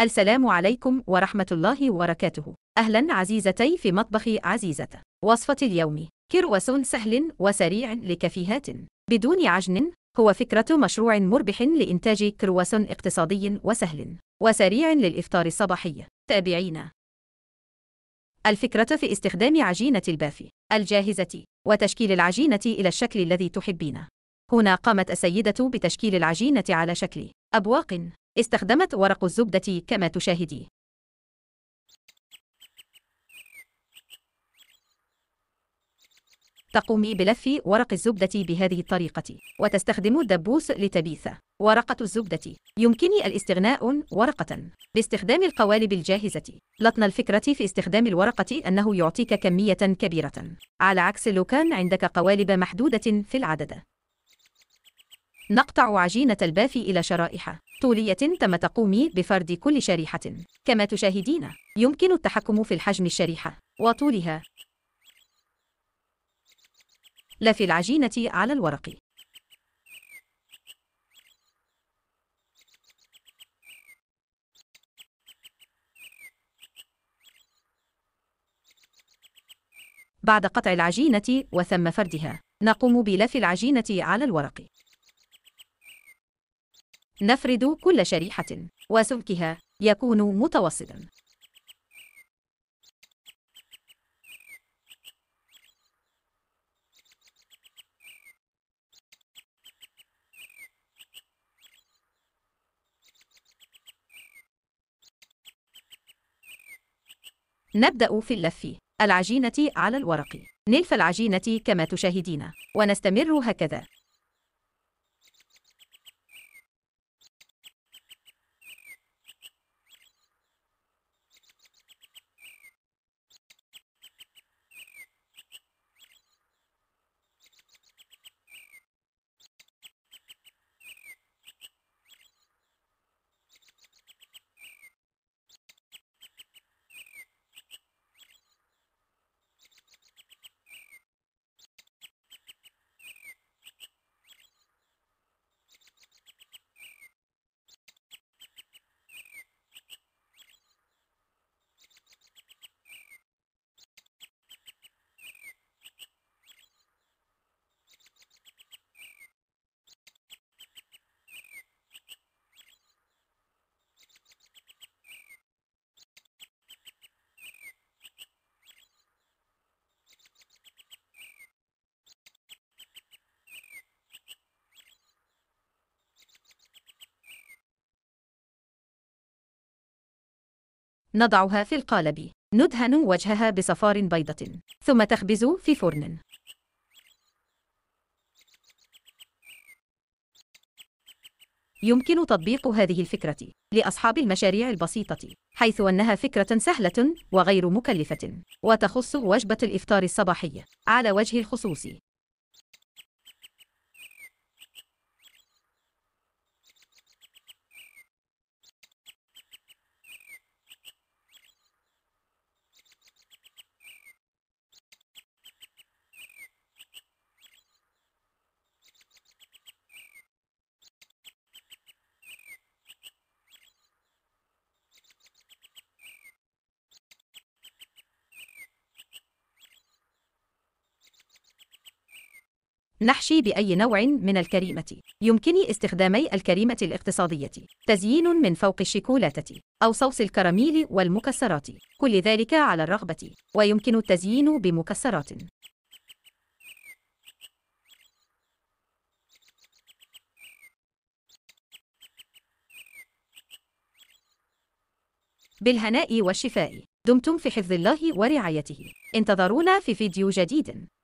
السلام عليكم ورحمة الله وبركاته أهلا عزيزتي في مطبخ عزيزة وصفة اليوم كروس سهل وسريع لكافيهات بدون عجن هو فكرة مشروع مربح لإنتاج كروس اقتصادي وسهل وسريع للإفطار الصباحي تابعينا الفكرة في استخدام عجينة البافي الجاهزة وتشكيل العجينة إلى الشكل الذي تحبينه هنا قامت السيدة بتشكيل العجينة على شكل أبواق استخدمت ورق الزبدة كما تشاهدي تقومي بلف ورق الزبدة بهذه الطريقة وتستخدم الدبوس لتبيث ورقة الزبدة يمكني الاستغناء ورقة باستخدام القوالب الجاهزة لطن الفكرة في استخدام الورقة أنه يعطيك كمية كبيرة على عكس لو كان عندك قوالب محدودة في العدد نقطع عجينة الباف إلى شرائح طولية تم تقومي بفرد كل شريحة كما تشاهدين يمكن التحكم في الحجم الشريحة وطولها لا في العجينة على الورق بعد قطع العجينة وثم فردها نقوم بلف العجينة على الورق نفرد كل شريحة وسمكها يكون متوسطا نبدأ في اللف العجينة على الورق نلف العجينة كما تشاهدين ونستمر هكذا نضعها في القالب ندهن وجهها بصفار بيضة ثم تخبز في فرن يمكن تطبيق هذه الفكرة لأصحاب المشاريع البسيطة حيث أنها فكرة سهلة وغير مكلفة وتخص وجبة الإفطار الصباحي على وجه الخصوص نحشي بأي نوع من الكريمة يمكن استخدامي الكريمة الاقتصادية تزيين من فوق الشيكولاتة أو صوص الكراميل والمكسرات كل ذلك على الرغبة ويمكن التزيين بمكسرات بالهناء والشفاء دمتم في حفظ الله ورعايته انتظرونا في فيديو جديد